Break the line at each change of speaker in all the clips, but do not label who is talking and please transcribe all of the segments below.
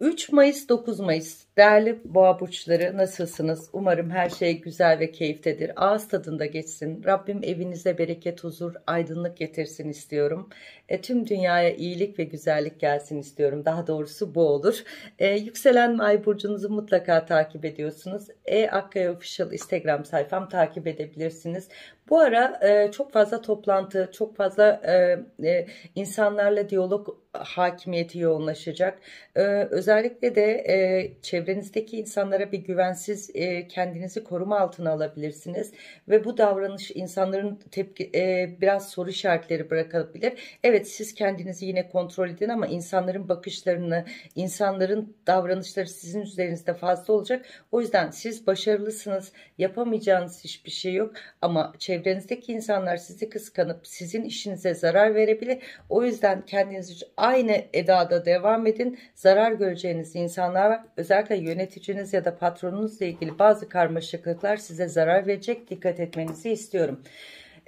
3 Mayıs 9 Mayıs Değerli boğa burçları nasılsınız? Umarım her şey güzel ve keyiftedir. Ağız tadında geçsin. Rabbim evinize bereket, huzur, aydınlık getirsin istiyorum. E, tüm dünyaya iyilik ve güzellik gelsin istiyorum. Daha doğrusu bu olur. E, yükselen May burcunuzu mutlaka takip ediyorsunuz. E Akkaya Official Instagram sayfam takip edebilirsiniz. Bu ara e, çok fazla toplantı, çok fazla e, e, insanlarla diyalog hakimiyeti yoğunlaşacak. E, özellikle de e, çevre Çevrenizdeki insanlara bir güvensiz e, kendinizi koruma altına alabilirsiniz ve bu davranış insanların tepki e, biraz soru işaretleri bırakabilir. Evet siz kendinizi yine kontrol edin ama insanların bakışlarını, insanların davranışları sizin üzerinizde fazla olacak. O yüzden siz başarılısınız, yapamayacağınız hiçbir şey yok ama çevrenizdeki insanlar sizi kıskanıp sizin işinize zarar verebilir. O yüzden kendinizi aynı edada devam edin. Zarar göreceğiniz insanlar Özellikle yöneticiniz ya da patronunuzla ilgili bazı karmaşıklıklar size zarar verecek. Dikkat etmenizi istiyorum.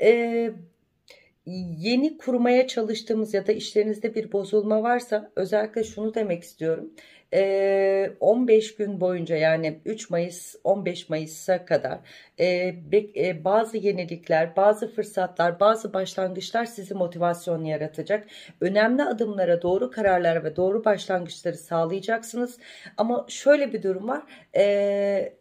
Ee, yeni kurmaya çalıştığımız ya da işlerinizde bir bozulma varsa özellikle şunu demek istiyorum. 15 ee, gün boyunca yani 3 Mayıs 15 Mayıs'a kadar e, e, bazı yenilikler bazı fırsatlar bazı başlangıçlar sizi motivasyon yaratacak önemli adımlara doğru kararlar ve doğru başlangıçları sağlayacaksınız ama şöyle bir durum var ee,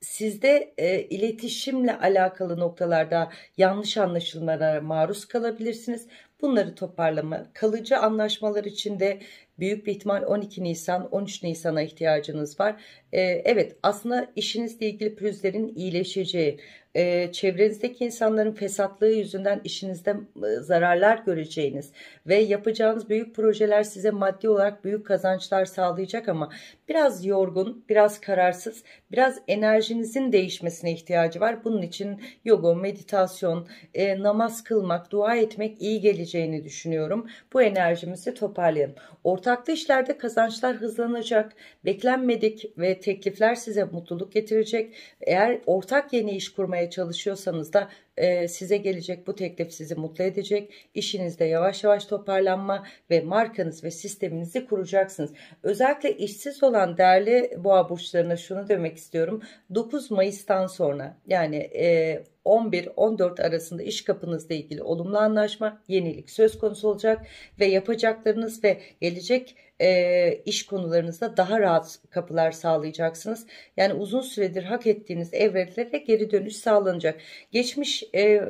sizde e, iletişimle alakalı noktalarda yanlış anlaşılmalara maruz kalabilirsiniz. Bunları toparlama, kalıcı anlaşmalar için de büyük bir ihtimal 12 Nisan 13 Nisan'a ihtiyacınız var. E, evet aslında işinizle ilgili pürüzlerin iyileşeceği e, çevrenizdeki insanların fesatlığı yüzünden işinizde e, zararlar göreceğiniz ve yapacağınız büyük projeler size maddi olarak büyük kazançlar sağlayacak ama biraz yorgun, biraz kararsız, biraz enerjinizin değişmesine ihtiyacı var. Bunun için yoga, meditasyon, e, namaz kılmak, dua etmek iyi geleceğini düşünüyorum. Bu enerjimizi toparlayalım. Ortaklı işlerde kazançlar hızlanacak, beklenmedik ve teklifler size mutluluk getirecek. Eğer ortak yeni iş kurmaya yapmaya çalışıyorsanız da e, size gelecek bu teklif sizi mutlu edecek. İşinizde yavaş yavaş toparlanma ve markanız ve sisteminizi kuracaksınız. Özellikle işsiz olan değerli boğa burçlarına şunu demek istiyorum. 9 Mayıs'tan sonra yani e, 11-14 arasında iş kapınızla ilgili olumlu anlaşma, yenilik söz konusu olacak ve yapacaklarınız ve gelecek e, iş konularınızda daha rahat kapılar sağlayacaksınız. Yani uzun süredir hak ettiğiniz evrelerle geri dönüş sağlanacak. Geçmiş e,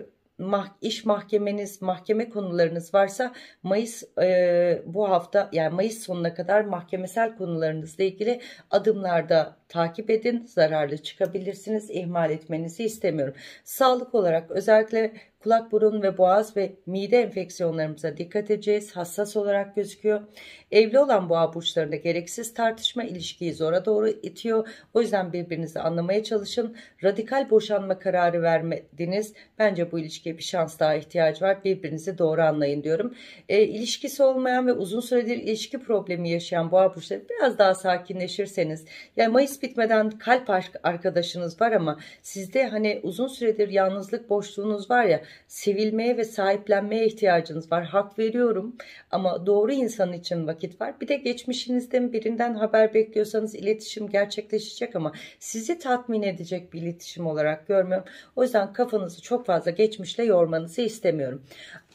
mah iş mahkemeniz, mahkeme konularınız varsa Mayıs e, bu hafta yani Mayıs sonuna kadar mahkemesel konularınızla ilgili adımlarda takip edin. Zararlı çıkabilirsiniz. İhmal etmenizi istemiyorum. Sağlık olarak özellikle kulak burun ve boğaz ve mide enfeksiyonlarımıza dikkat edeceğiz. Hassas olarak gözüküyor. Evli olan boğa burçlarında gereksiz tartışma ilişkiyi zora doğru itiyor. O yüzden birbirinizi anlamaya çalışın. Radikal boşanma kararı vermediniz. Bence bu ilişkiye bir şans daha ihtiyacı var. Birbirinizi doğru anlayın diyorum. E, ilişkisi olmayan ve uzun süredir ilişki problemi yaşayan boğa burçları biraz daha sakinleşirseniz. Yani Mayıs bitmeden kalp arkadaşınız var ama sizde hani uzun süredir yalnızlık boşluğunuz var ya sevilmeye ve sahiplenmeye ihtiyacınız var. Hak veriyorum ama doğru insan için vakit var. Bir de geçmişinizden birinden haber bekliyorsanız iletişim gerçekleşecek ama sizi tatmin edecek bir iletişim olarak görmüyorum. O yüzden kafanızı çok fazla geçmişle yormanızı istemiyorum.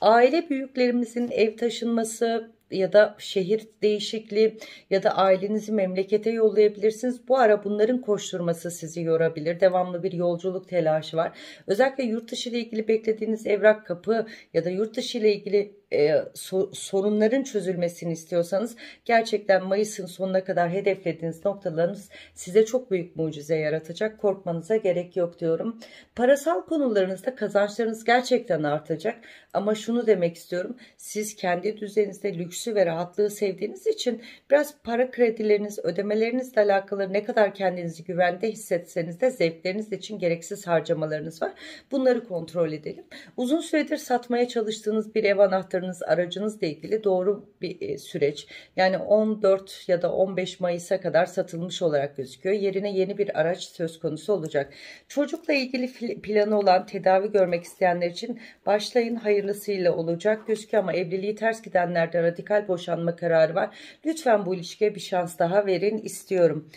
Aile büyüklerimizin ev taşınması, ya da şehir değişikliği ya da ailenizi memlekete yollayabilirsiniz. Bu ara bunların koşturması sizi yorabilir. Devamlı bir yolculuk telaşı var. Özellikle yurt dışı ile ilgili beklediğiniz evrak kapı ya da yurt dışı ile ilgili e, so, sorunların çözülmesini istiyorsanız gerçekten Mayıs'ın sonuna kadar hedeflediğiniz noktalarınız size çok büyük mucize yaratacak. Korkmanıza gerek yok diyorum. Parasal konularınızda kazançlarınız gerçekten artacak ama şunu demek istiyorum. Siz kendi düzeninizde lüksü ve rahatlığı sevdiğiniz için biraz para kredileriniz, ödemelerinizle alakalı ne kadar kendinizi güvende hissetseniz de zevkleriniz için gereksiz harcamalarınız var. Bunları kontrol edelim. Uzun süredir satmaya çalıştığınız bir ev anahtarı traktörünüz, aracınızla ilgili doğru bir e, süreç. Yani 14 ya da 15 Mayıs'a kadar satılmış olarak gözüküyor. Yerine yeni bir araç söz konusu olacak. Çocukla ilgili planı olan tedavi görmek isteyenler için başlayın hayırlısıyla olacak gözüküyor ama evliliği ters gidenlerde radikal boşanma kararı var. Lütfen bu ilişkiye bir şans daha verin istiyorum.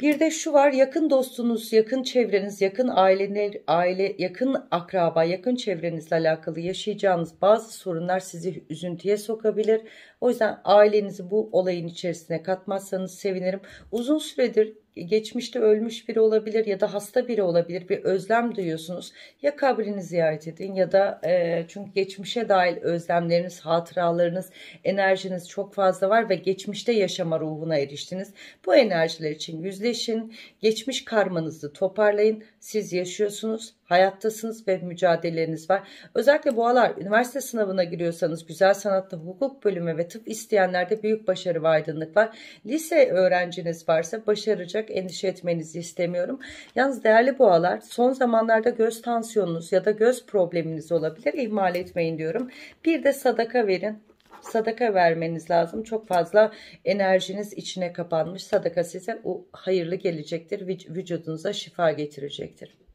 Bir de şu var yakın dostunuz, yakın çevreniz, yakın aileler, aile, yakın akraba, yakın çevrenizle alakalı yaşayacağınız bazı sorunlar sizi üzüntüye sokabilir. O yüzden ailenizi bu olayın içerisine katmazsanız sevinirim. Uzun süredir geçmişte ölmüş biri olabilir ya da hasta biri olabilir bir özlem duyuyorsunuz. Ya kabrini ziyaret edin ya da e, çünkü geçmişe dair özlemleriniz, hatıralarınız, enerjiniz çok fazla var ve geçmişte yaşama ruhuna eriştiniz. Bu enerjiler için yüzleşin, geçmiş karmanızı toparlayın. Siz yaşıyorsunuz Hayattasınız ve mücadeleleriniz var. Özellikle boğalar üniversite sınavına giriyorsanız güzel sanatta hukuk bölümü ve tıp isteyenlerde büyük başarı ve aydınlık var. Lise öğrenciniz varsa başaracak endişe etmenizi istemiyorum. Yalnız değerli boğalar son zamanlarda göz tansiyonunuz ya da göz probleminiz olabilir. İhmal etmeyin diyorum. Bir de sadaka verin sadaka vermeniz lazım. Çok fazla enerjiniz içine kapanmış. Sadaka size o hayırlı gelecektir. Vücudunuza şifa getirecektir.